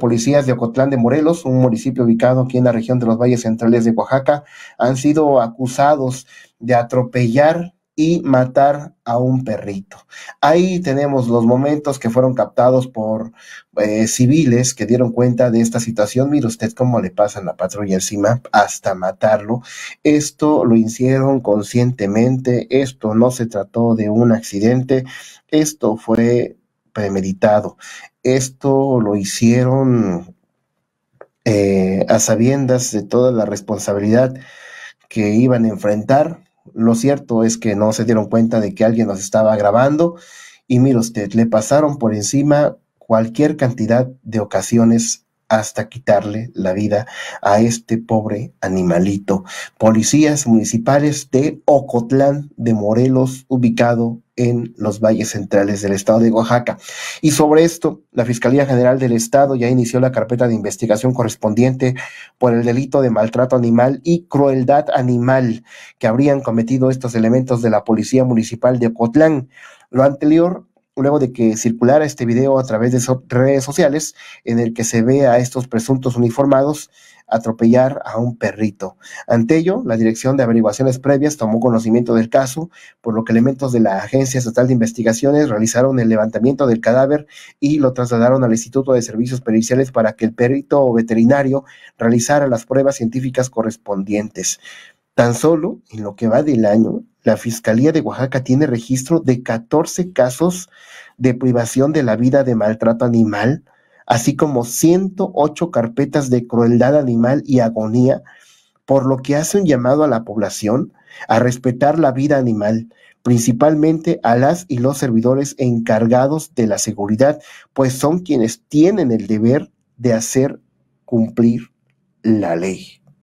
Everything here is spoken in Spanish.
policías de Ocotlán de Morelos, un municipio ubicado aquí en la región de los valles centrales de Oaxaca, han sido acusados de atropellar y matar a un perrito. Ahí tenemos los momentos que fueron captados por eh, civiles que dieron cuenta de esta situación. Mire usted cómo le pasan la patrulla encima hasta matarlo. Esto lo hicieron conscientemente, esto no se trató de un accidente, esto fue premeditado. Esto lo hicieron eh, a sabiendas de toda la responsabilidad que iban a enfrentar. Lo cierto es que no se dieron cuenta de que alguien los estaba grabando y mire usted, le pasaron por encima cualquier cantidad de ocasiones hasta quitarle la vida a este pobre animalito. Policías municipales de Ocotlán de Morelos, ubicado en los valles centrales del estado de Oaxaca. Y sobre esto, la Fiscalía General del Estado ya inició la carpeta de investigación correspondiente por el delito de maltrato animal y crueldad animal que habrían cometido estos elementos de la Policía Municipal de Ocotlán. Lo anterior luego de que circulara este video a través de redes sociales en el que se ve a estos presuntos uniformados atropellar a un perrito. Ante ello, la Dirección de Averiguaciones Previas tomó conocimiento del caso, por lo que elementos de la Agencia Estatal de Investigaciones realizaron el levantamiento del cadáver y lo trasladaron al Instituto de Servicios Periciales para que el perrito veterinario realizara las pruebas científicas correspondientes. Tan solo en lo que va del año, la Fiscalía de Oaxaca tiene registro de 14 casos de privación de la vida de maltrato animal, así como 108 carpetas de crueldad animal y agonía, por lo que hace un llamado a la población a respetar la vida animal, principalmente a las y los servidores encargados de la seguridad, pues son quienes tienen el deber de hacer cumplir la ley.